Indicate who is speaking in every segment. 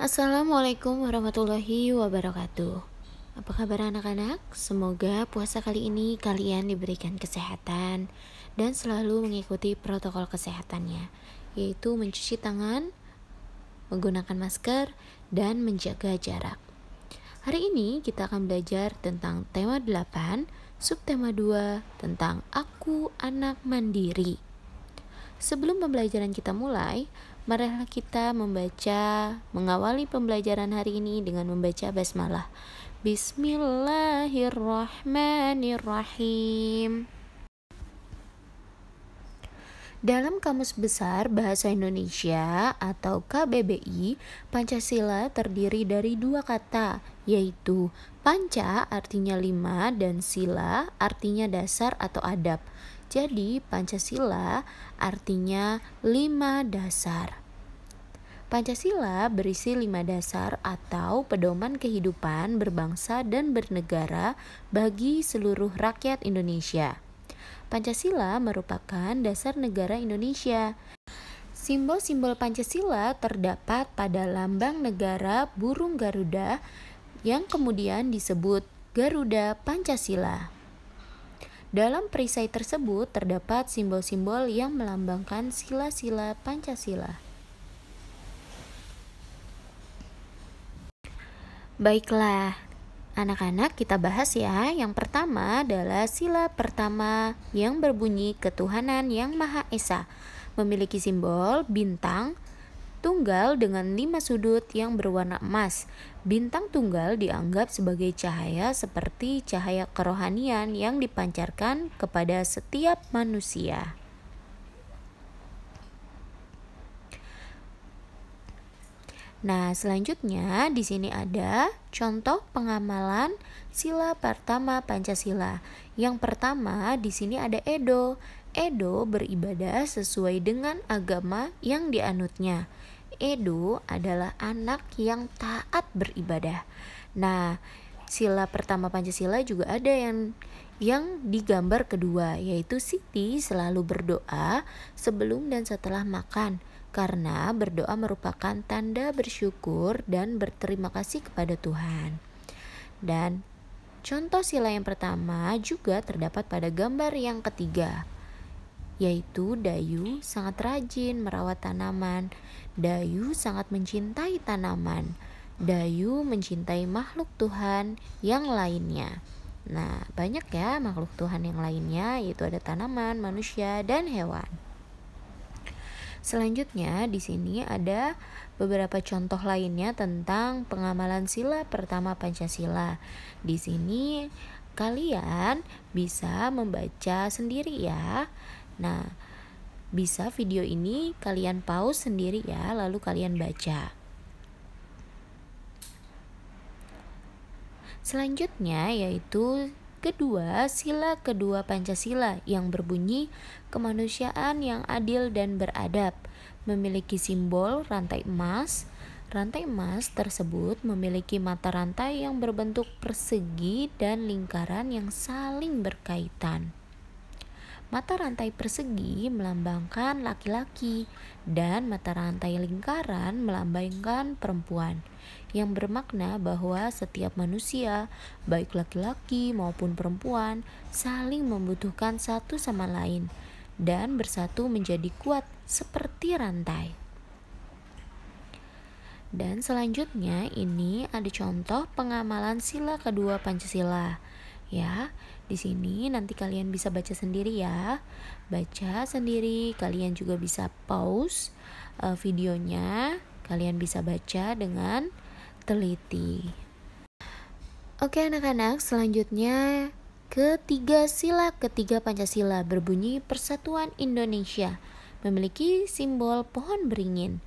Speaker 1: Assalamualaikum warahmatullahi wabarakatuh. Apa kabar anak-anak? Semoga puasa kali ini kalian diberikan kesehatan dan selalu mengikuti protokol kesehatannya, yaitu mencuci tangan, menggunakan masker, dan menjaga jarak. Hari ini kita akan belajar tentang tema 8, subtema 2 tentang aku anak mandiri. Sebelum pembelajaran kita mulai, marilah kita membaca, mengawali pembelajaran hari ini dengan membaca basmalah. Bismillahirrahmanirrahim. Dalam Kamus Besar Bahasa Indonesia atau KBBI, Pancasila terdiri dari dua kata, yaitu panca artinya lima dan sila artinya dasar atau adab. Jadi, Pancasila artinya lima dasar. Pancasila berisi lima dasar atau pedoman kehidupan berbangsa dan bernegara bagi seluruh rakyat Indonesia. Pancasila merupakan dasar negara Indonesia. Simbol-simbol Pancasila terdapat pada lambang negara burung Garuda yang kemudian disebut Garuda Pancasila. Dalam perisai tersebut terdapat simbol-simbol yang melambangkan sila-sila Pancasila. Baiklah, anak-anak kita bahas ya. Yang pertama adalah sila pertama yang berbunyi ketuhanan yang Maha Esa. Memiliki simbol bintang tunggal dengan lima sudut yang berwarna emas. Bintang tunggal dianggap sebagai cahaya seperti cahaya kerohanian yang dipancarkan kepada setiap manusia. Nah, selanjutnya di sini ada contoh pengamalan sila pertama Pancasila. Yang pertama di sini ada Edo. Edo beribadah sesuai dengan agama yang dianutnya. Edo adalah anak yang taat beribadah. Nah, sila pertama Pancasila juga ada yang yang digambar kedua yaitu Siti selalu berdoa sebelum dan setelah makan karena berdoa merupakan tanda bersyukur dan berterima kasih kepada Tuhan. Dan contoh sila yang pertama juga terdapat pada gambar yang ketiga, yaitu Dayu sangat rajin merawat tanaman. Dayu sangat mencintai tanaman. Dayu mencintai makhluk Tuhan yang lainnya. Nah, banyak ya makhluk Tuhan yang lainnya, yaitu ada tanaman, manusia, dan hewan. Selanjutnya di sini ada beberapa contoh lainnya tentang pengamalan sila pertama Pancasila. Di sini kalian bisa membaca sendiri ya. Nah, bisa video ini kalian pause sendiri ya, lalu kalian baca. Selanjutnya yaitu Kedua, sila kedua Pancasila yang berbunyi kemanusiaan yang adil dan beradab memiliki simbol rantai emas. Rantai emas tersebut memiliki mata rantai yang berbentuk persegi dan lingkaran yang saling berkaitan. Mata rantai persegi melambangkan laki-laki dan mata rantai lingkaran melambangkan perempuan yang bermakna bahwa setiap manusia, baik laki-laki maupun perempuan, saling membutuhkan satu sama lain dan bersatu menjadi kuat seperti rantai. Dan selanjutnya ini ada contoh pengamalan sila kedua Pancasila ya. Di sini nanti kalian bisa baca sendiri ya. Baca sendiri, kalian juga bisa pause uh, videonya. Kalian bisa baca dengan teliti. Oke anak-anak, selanjutnya ketiga sila ketiga Pancasila berbunyi Persatuan Indonesia memiliki simbol pohon beringin.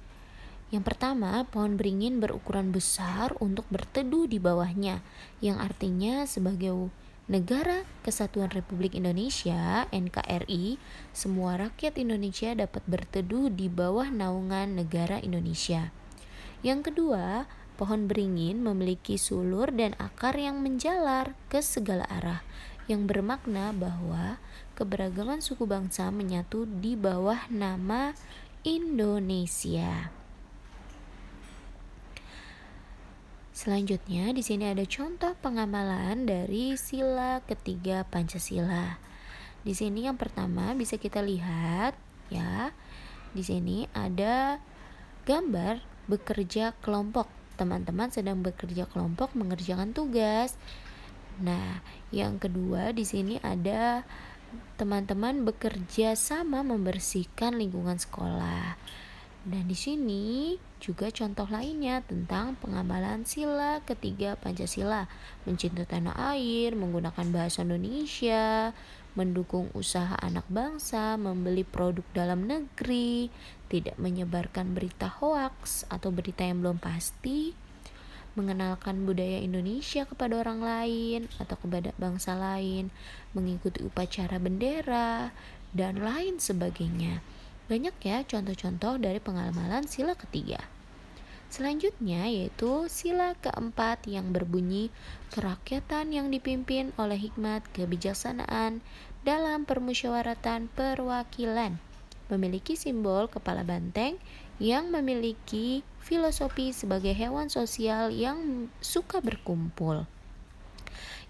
Speaker 1: Yang pertama, pohon beringin berukuran besar untuk berteduh di bawahnya, yang artinya sebagai Negara Kesatuan Republik Indonesia (NKRI), semua rakyat Indonesia dapat berteduh di bawah naungan negara Indonesia. Yang kedua, pohon beringin memiliki sulur dan akar yang menjalar ke segala arah, yang bermakna bahwa keberagaman suku bangsa menyatu di bawah nama Indonesia. Selanjutnya, di sini ada contoh pengamalan dari sila ketiga Pancasila. Di sini yang pertama bisa kita lihat ya. Di sini ada gambar bekerja kelompok. Teman-teman sedang bekerja kelompok mengerjakan tugas. Nah, yang kedua di sini ada teman-teman bekerja sama membersihkan lingkungan sekolah. Dan di sini juga contoh lainnya tentang pengamalan sila ketiga Pancasila, mencintai tanah air, menggunakan bahasa Indonesia, mendukung usaha anak bangsa, membeli produk dalam negeri, tidak menyebarkan berita hoaks atau berita yang belum pasti, mengenalkan budaya Indonesia kepada orang lain atau kepada bangsa lain, mengikuti upacara bendera, dan lain sebagainya. Banyak ya contoh-contoh dari pengamalan sila ketiga. Selanjutnya yaitu sila keempat yang berbunyi kerakyatan yang dipimpin oleh hikmat kebijaksanaan dalam permusyawaratan perwakilan memiliki simbol kepala banteng yang memiliki filosofi sebagai hewan sosial yang suka berkumpul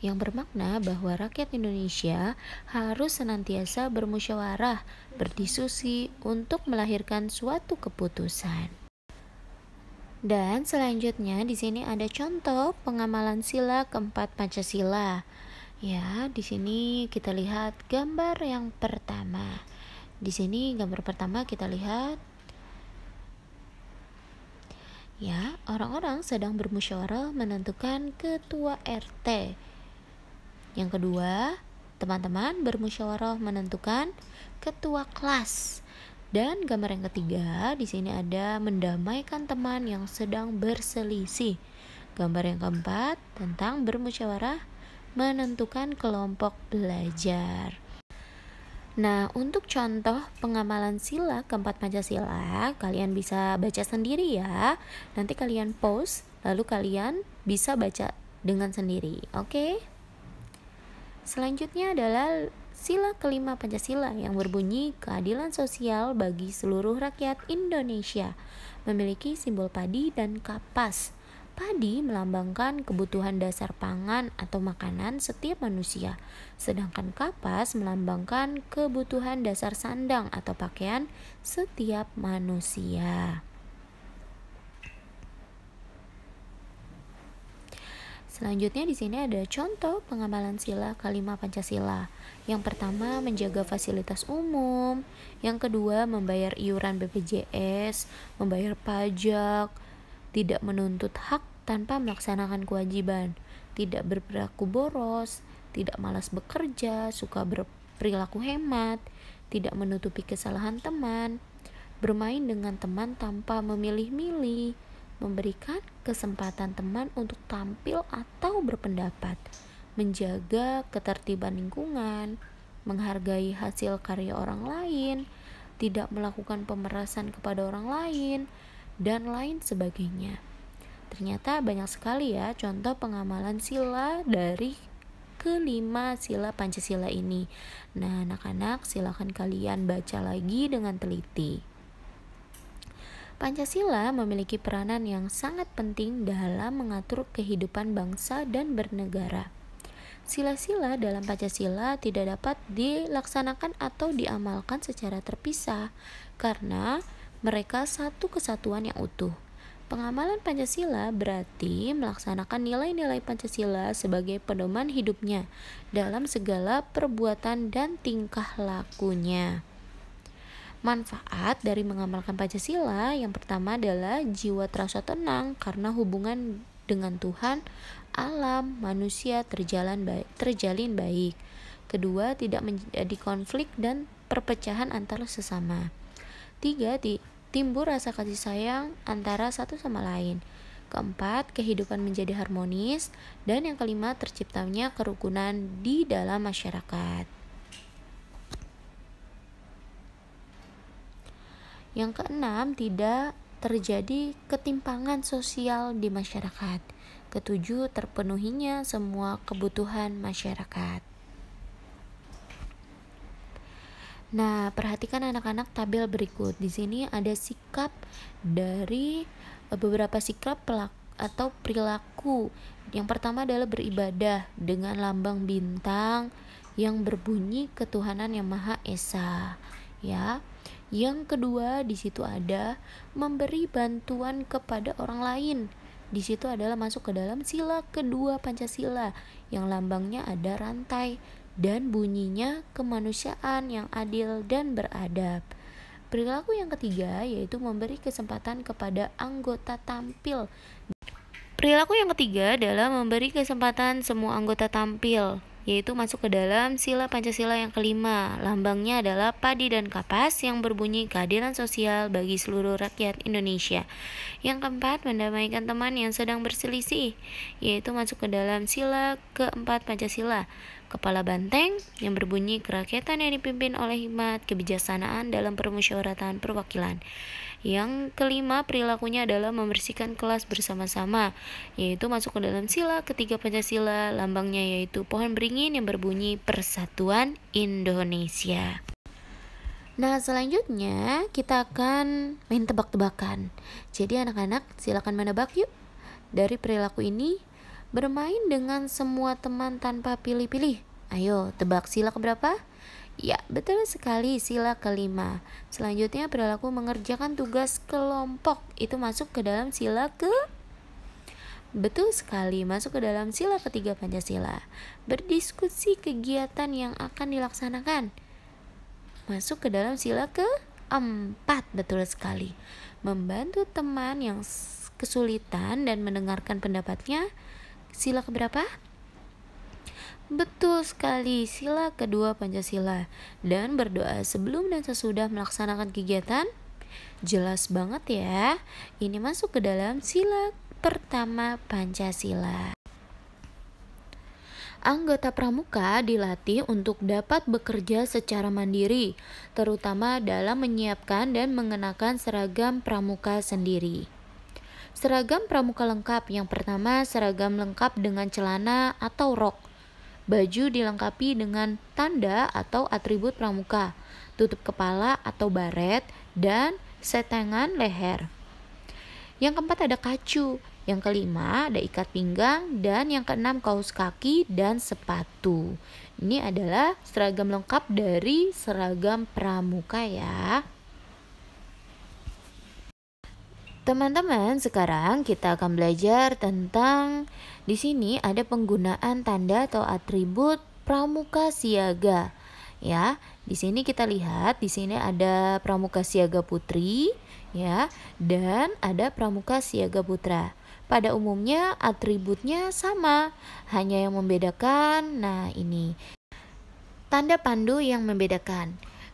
Speaker 1: yang bermakna bahwa rakyat Indonesia harus senantiasa bermusyawarah, berdiskusi untuk melahirkan suatu keputusan. Dan selanjutnya di sini ada contoh pengamalan sila keempat Pancasila. Ya, di sini kita lihat gambar yang pertama. Di sini gambar pertama kita lihat ya, orang-orang sedang bermusyawarah menentukan ketua RT. Yang kedua, teman-teman bermusyawarah menentukan ketua kelas. Dan gambar yang ketiga, di sini ada mendamaikan teman yang sedang berselisih. Gambar yang keempat tentang bermusyawarah menentukan kelompok belajar. Nah, untuk contoh pengamalan sila keempat Pancasila, kalian bisa baca sendiri ya. Nanti kalian pause, lalu kalian bisa baca dengan sendiri. Oke. Okay? Selanjutnya adalah sila kelima Pancasila yang berbunyi keadilan sosial bagi seluruh rakyat Indonesia memiliki simbol padi dan kapas. Padi melambangkan kebutuhan dasar pangan atau makanan setiap manusia, sedangkan kapas melambangkan kebutuhan dasar sandang atau pakaian setiap manusia. Selanjutnya di sini ada contoh pengamalan sila kelima Pancasila. Yang pertama menjaga fasilitas umum, yang kedua membayar iuran BPJS, membayar pajak, tidak menuntut hak tanpa melaksanakan kewajiban, tidak berperilaku boros, tidak malas bekerja, suka berperilaku hemat, tidak menutupi kesalahan teman, bermain dengan teman tanpa memilih-milih, memberikan kesempatan teman untuk tampil atau berpendapat, menjaga ketertiban lingkungan, menghargai hasil karya orang lain, tidak melakukan pemerasan kepada orang lain, dan lain sebagainya. Ternyata banyak sekali ya contoh pengamalan sila dari kelima sila Pancasila ini. Nah, anak-anak silakan kalian baca lagi dengan teliti. Pancasila memiliki peranan yang sangat penting dalam mengatur kehidupan bangsa dan bernegara. Sila-sila dalam Pancasila tidak dapat dilaksanakan atau diamalkan secara terpisah karena mereka satu kesatuan yang utuh. Pengamalan Pancasila berarti melaksanakan nilai-nilai Pancasila sebagai pedoman hidupnya dalam segala perbuatan dan tingkah lakunya. Manfaat dari mengamalkan Pancasila yang pertama adalah jiwa terasa tenang karena hubungan dengan Tuhan, alam, manusia terjalan baik, terjalin baik. Kedua, tidak menjadi konflik dan perpecahan antara sesama. Tiga, timbul rasa kasih sayang antara satu sama lain. Keempat, kehidupan menjadi harmonis. Dan yang kelima, terciptanya kerukunan di dalam masyarakat. Yang keenam, tidak terjadi ketimpangan sosial di masyarakat. Ketujuh, terpenuhinya semua kebutuhan masyarakat. Nah, perhatikan anak-anak tabel berikut. Di sini ada sikap dari eh, beberapa sikap pelaku atau perilaku. Yang pertama adalah beribadah dengan lambang bintang yang berbunyi ketuhanan yang Maha Esa. Ya. Yang kedua, di situ ada memberi bantuan kepada orang lain. Di situ adalah masuk ke dalam sila kedua Pancasila yang lambangnya ada rantai dan bunyinya kemanusiaan yang adil dan beradab. Perilaku yang ketiga yaitu memberi kesempatan kepada anggota tampil. Perilaku yang ketiga adalah memberi kesempatan semua anggota tampil yaitu masuk ke dalam sila Pancasila yang kelima. Lambangnya adalah padi dan kapas yang berbunyi keadilan sosial bagi seluruh rakyat Indonesia. Yang keempat, mendamaikan teman yang sedang berselisih, yaitu masuk ke dalam sila keempat Pancasila. Kepala banteng yang berbunyi kerakyatan yang dipimpin oleh hikmat kebijaksanaan dalam permusyawaratan perwakilan. Yang kelima, perilakunya adalah membersihkan kelas bersama-sama, yaitu masuk ke dalam sila ketiga Pancasila, lambangnya yaitu pohon beringin yang berbunyi Persatuan Indonesia. Nah, selanjutnya kita akan main tebak-tebakan. Jadi anak-anak silakan menebak yuk. Dari perilaku ini, bermain dengan semua teman tanpa pilih-pilih. Ayo, tebak sila keberapa? berapa? Ya, betul sekali sila kelima. Selanjutnya perilaku mengerjakan tugas kelompok itu masuk ke dalam sila ke Betul sekali, masuk ke dalam sila ketiga Pancasila. Berdiskusi kegiatan yang akan dilaksanakan. Masuk ke dalam sila ke empat, betul sekali. Membantu teman yang kesulitan dan mendengarkan pendapatnya. Sila keberapa? Betul sekali, sila kedua Pancasila. Dan berdoa sebelum dan sesudah melaksanakan kegiatan Jelas banget ya, ini masuk ke dalam sila pertama Pancasila. Anggota pramuka dilatih untuk dapat bekerja secara mandiri, terutama dalam menyiapkan dan mengenakan seragam pramuka sendiri. Seragam pramuka lengkap yang pertama, seragam lengkap dengan celana atau rok. Baju dilengkapi dengan tanda atau atribut pramuka, tutup kepala atau baret, dan setengan leher. Yang keempat ada kacu, yang kelima ada ikat pinggang, dan yang keenam kaos kaki dan sepatu. Ini adalah seragam lengkap dari seragam pramuka ya. Teman-teman, sekarang kita akan belajar tentang di sini ada penggunaan tanda atau atribut pramuka siaga. Ya, di sini kita lihat di sini ada pramuka siaga putri, ya, dan ada pramuka siaga putra. Pada umumnya atributnya sama, hanya yang membedakan nah ini tanda pandu yang membedakan.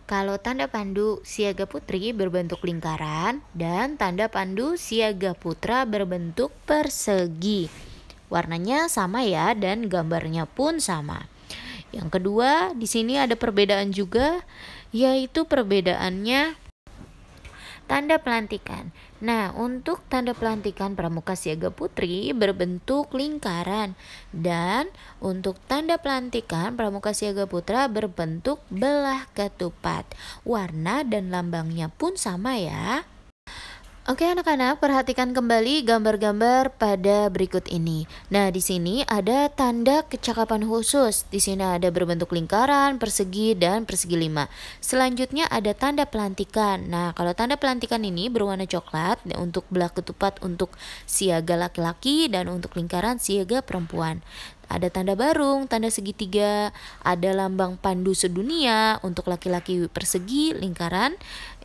Speaker 1: Kalau tanda pandu siaga putri berbentuk lingkaran dan tanda pandu siaga putra berbentuk persegi. Warnanya sama ya dan gambarnya pun sama. Yang kedua, di sini ada perbedaan juga yaitu perbedaannya Tanda pelantikan. Nah, untuk tanda pelantikan pramuka siaga putri berbentuk lingkaran dan untuk tanda pelantikan pramuka siaga putra berbentuk belah ketupat. Warna dan lambangnya pun sama ya. Oke anak-anak, perhatikan kembali gambar-gambar pada berikut ini. Nah, di sini ada tanda kecakapan khusus. Di sini ada berbentuk lingkaran, persegi, dan persegi lima. Selanjutnya ada tanda pelantikan. Nah, kalau tanda pelantikan ini berwarna coklat untuk belah ketupat untuk siaga laki-laki dan untuk lingkaran siaga perempuan ada tanda barung, tanda segitiga, ada lambang pandu sedunia untuk laki-laki persegi, lingkaran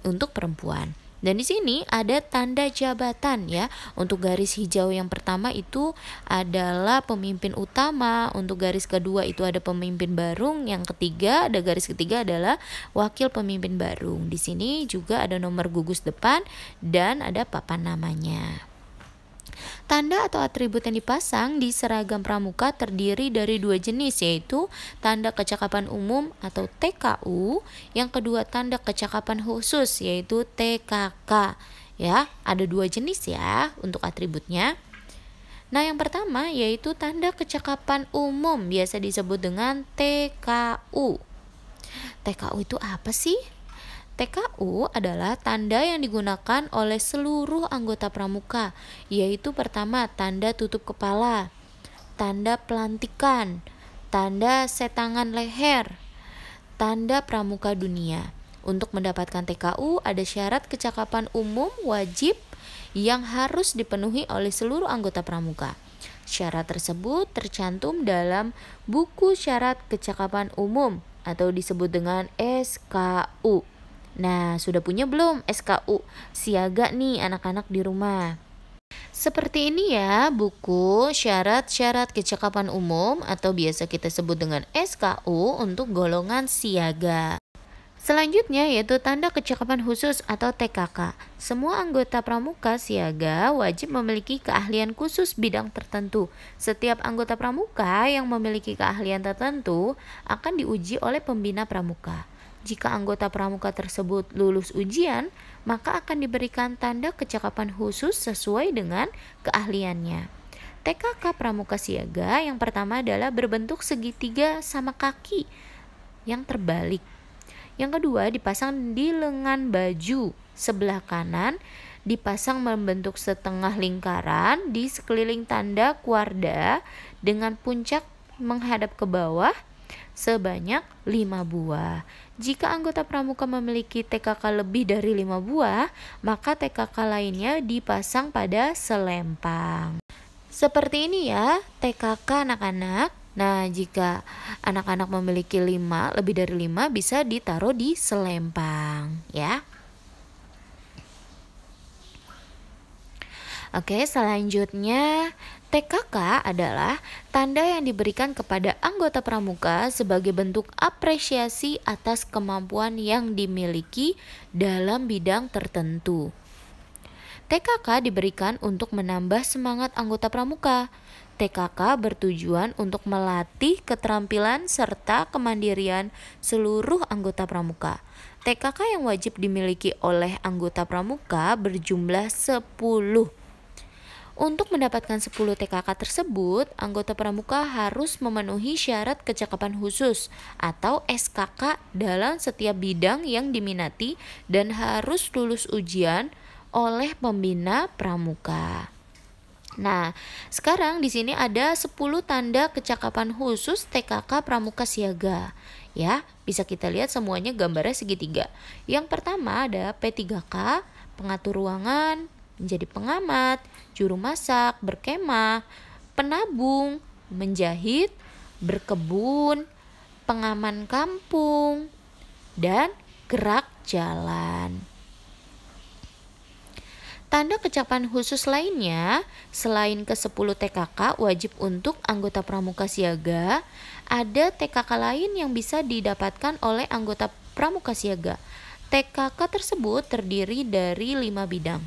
Speaker 1: untuk perempuan. Dan di sini ada tanda jabatan ya. Untuk garis hijau yang pertama itu adalah pemimpin utama, untuk garis kedua itu ada pemimpin barung, yang ketiga ada garis ketiga adalah wakil pemimpin barung. Di sini juga ada nomor gugus depan dan ada papan namanya. Tanda atau atribut yang dipasang di seragam pramuka terdiri dari dua jenis yaitu tanda kecakapan umum atau TKU, yang kedua tanda kecakapan khusus yaitu TKK. Ya, ada dua jenis ya untuk atributnya. Nah, yang pertama yaitu tanda kecakapan umum biasa disebut dengan TKU. TKU itu apa sih? TKU adalah tanda yang digunakan oleh seluruh anggota pramuka, yaitu pertama tanda tutup kepala, tanda pelantikan, tanda setangan leher, tanda pramuka dunia. Untuk mendapatkan TKU ada syarat kecakapan umum wajib yang harus dipenuhi oleh seluruh anggota pramuka. Syarat tersebut tercantum dalam buku syarat kecakapan umum atau disebut dengan SKU. Nah, sudah punya belum SKU siaga nih anak-anak di rumah? Seperti ini ya buku syarat-syarat kecakapan umum atau biasa kita sebut dengan SKU untuk golongan siaga. Selanjutnya yaitu tanda kecakapan khusus atau TKK. Semua anggota pramuka siaga wajib memiliki keahlian khusus bidang tertentu. Setiap anggota pramuka yang memiliki keahlian tertentu akan diuji oleh pembina pramuka. Jika anggota pramuka tersebut lulus ujian, maka akan diberikan tanda kecakapan khusus sesuai dengan keahliannya. TKK pramuka siaga yang pertama adalah berbentuk segitiga sama kaki yang terbalik. Yang kedua dipasang di lengan baju sebelah kanan dipasang membentuk setengah lingkaran di sekeliling tanda kuarda dengan puncak menghadap ke bawah sebanyak 5 buah. Jika anggota pramuka memiliki TKK lebih dari 5 buah, maka TKK lainnya dipasang pada selempang. Seperti ini ya, TKK anak-anak. Nah, jika anak-anak memiliki 5, lebih dari 5 bisa ditaruh di selempang, ya. Oke, selanjutnya TKK adalah tanda yang diberikan kepada anggota pramuka sebagai bentuk apresiasi atas kemampuan yang dimiliki dalam bidang tertentu. TKK diberikan untuk menambah semangat anggota pramuka. TKK bertujuan untuk melatih keterampilan serta kemandirian seluruh anggota pramuka. TKK yang wajib dimiliki oleh anggota pramuka berjumlah 10 untuk mendapatkan 10 TKK tersebut, anggota pramuka harus memenuhi syarat kecakapan khusus atau SKK dalam setiap bidang yang diminati dan harus lulus ujian oleh pembina pramuka. Nah, sekarang di sini ada 10 tanda kecakapan khusus TKK Pramuka Siaga. Ya, bisa kita lihat semuanya gambarnya segitiga. Yang pertama ada P3K, pengatur ruangan, menjadi pengamat, juru masak, berkemah, penabung, menjahit, berkebun, pengaman kampung, dan gerak jalan. Tanda kecapan khusus lainnya, selain ke-10 TKK wajib untuk anggota pramuka siaga, ada TKK lain yang bisa didapatkan oleh anggota pramuka siaga. TKK tersebut terdiri dari lima bidang.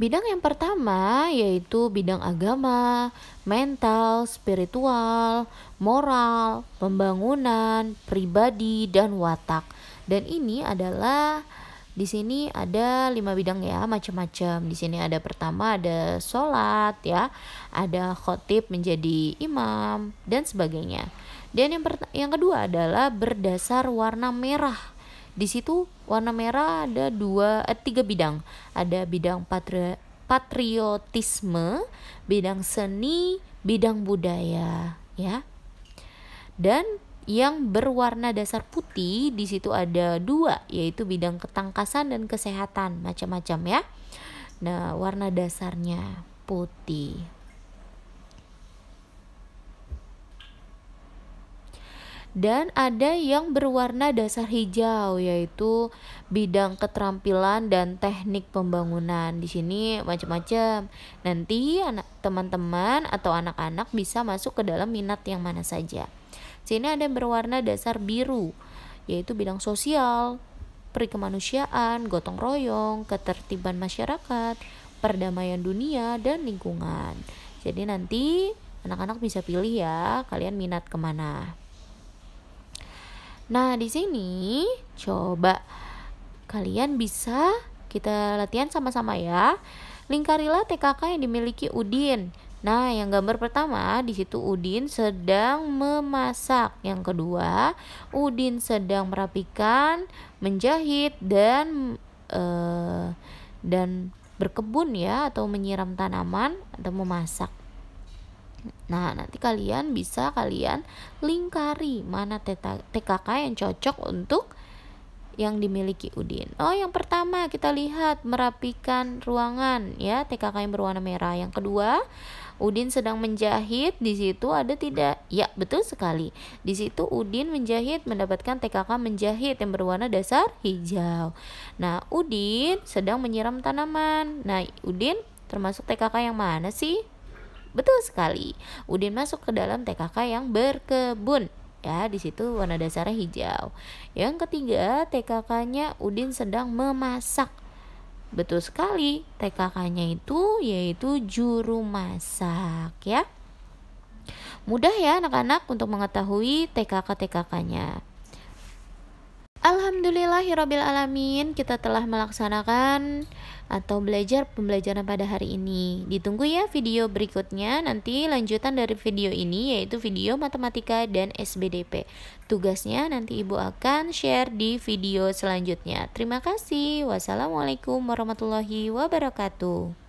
Speaker 1: Bidang yang pertama yaitu bidang agama, mental, spiritual, moral, pembangunan, pribadi, dan watak. Dan ini adalah di sini ada lima bidang ya macam-macam di sini ada pertama ada sholat ya ada khotib menjadi imam dan sebagainya dan yang yang kedua adalah berdasar warna merah di situ warna merah ada dua eh, tiga bidang. Ada bidang patri patriotisme, bidang seni, bidang budaya, ya. Dan yang berwarna dasar putih di situ ada dua yaitu bidang ketangkasan dan kesehatan macam-macam ya. Nah, warna dasarnya putih. dan ada yang berwarna dasar hijau yaitu bidang keterampilan dan teknik pembangunan. Di sini macam-macam. Nanti anak teman-teman atau anak-anak bisa masuk ke dalam minat yang mana saja. Sini ada yang berwarna dasar biru yaitu bidang sosial, perikemanusiaan, gotong royong, ketertiban masyarakat, perdamaian dunia dan lingkungan. Jadi nanti anak-anak bisa pilih ya kalian minat kemana. Nah, di sini coba kalian bisa kita latihan sama-sama ya. Lingkarilah TKK yang dimiliki Udin. Nah, yang gambar pertama di situ Udin sedang memasak. Yang kedua, Udin sedang merapikan, menjahit dan eh, dan berkebun ya atau menyiram tanaman atau memasak. Nah, nanti kalian bisa kalian lingkari mana TKK yang cocok untuk yang dimiliki Udin. Oh, yang pertama kita lihat merapikan ruangan ya, TKK yang berwarna merah. Yang kedua, Udin sedang menjahit. Di situ ada tidak? Ya, betul sekali. Di situ Udin menjahit mendapatkan TKK menjahit yang berwarna dasar hijau. Nah, Udin sedang menyiram tanaman. Nah, Udin termasuk TKK yang mana sih? Betul sekali. Udin masuk ke dalam TKK yang berkebun. Ya, di situ warna dasarnya hijau. Yang ketiga, TKK-nya Udin sedang memasak. Betul sekali, TKK-nya itu yaitu juru masak ya. Mudah ya anak-anak untuk mengetahui TKK-TKK-nya. Hirobil alamin, kita telah melaksanakan atau belajar pembelajaran pada hari ini. Ditunggu ya video berikutnya nanti lanjutan dari video ini yaitu video matematika dan SBDP. Tugasnya nanti Ibu akan share di video selanjutnya. Terima kasih. Wassalamualaikum warahmatullahi wabarakatuh.